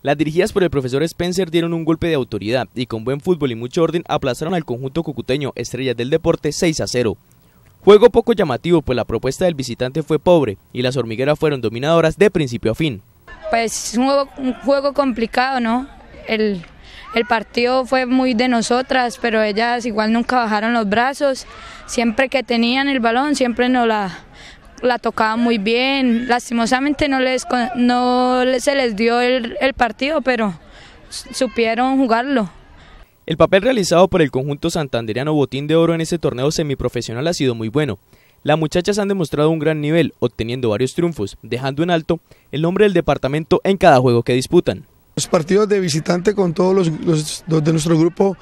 Las dirigidas por el profesor Spencer dieron un golpe de autoridad y con buen fútbol y mucho orden aplazaron al conjunto cucuteño Estrellas del Deporte 6 a 0. Juego poco llamativo, pues la propuesta del visitante fue pobre y las hormigueras fueron dominadoras de principio a fin. Pues un juego, un juego complicado, ¿no? El, el partido fue muy de nosotras, pero ellas igual nunca bajaron los brazos. Siempre que tenían el balón, siempre nos la, la tocaba muy bien. Lastimosamente no, les, no se les dio el, el partido, pero supieron jugarlo. El papel realizado por el conjunto santandereano Botín de Oro en este torneo semiprofesional ha sido muy bueno. Las muchachas han demostrado un gran nivel, obteniendo varios triunfos, dejando en alto el nombre del departamento en cada juego que disputan. Los partidos de visitante con todos los, de nuestro grupo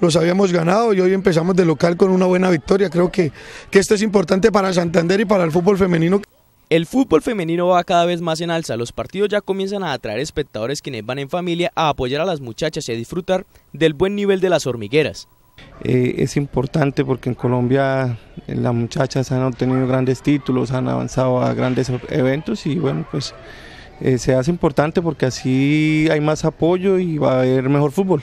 los habíamos ganado y hoy empezamos de local con una buena victoria. Creo que, que esto es importante para Santander y para el fútbol femenino. El fútbol femenino va cada vez más en alza, los partidos ya comienzan a atraer espectadores quienes van en familia a apoyar a las muchachas y a disfrutar del buen nivel de las hormigueras. Eh, es importante porque en Colombia eh, las muchachas han obtenido grandes títulos, han avanzado a grandes eventos y bueno, pues eh, se hace importante porque así hay más apoyo y va a haber mejor fútbol.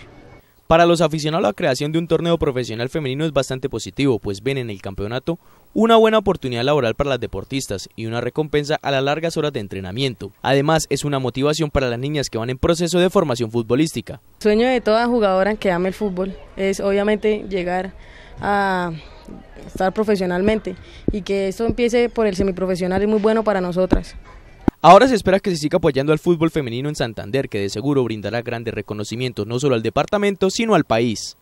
Para los aficionados la creación de un torneo profesional femenino es bastante positivo, pues ven en el campeonato una buena oportunidad laboral para las deportistas y una recompensa a las largas horas de entrenamiento. Además, es una motivación para las niñas que van en proceso de formación futbolística. El sueño de toda jugadora que ame el fútbol es obviamente llegar a estar profesionalmente y que esto empiece por el semiprofesional es muy bueno para nosotras. Ahora se espera que se siga apoyando al fútbol femenino en Santander, que de seguro brindará grandes reconocimientos no solo al departamento, sino al país.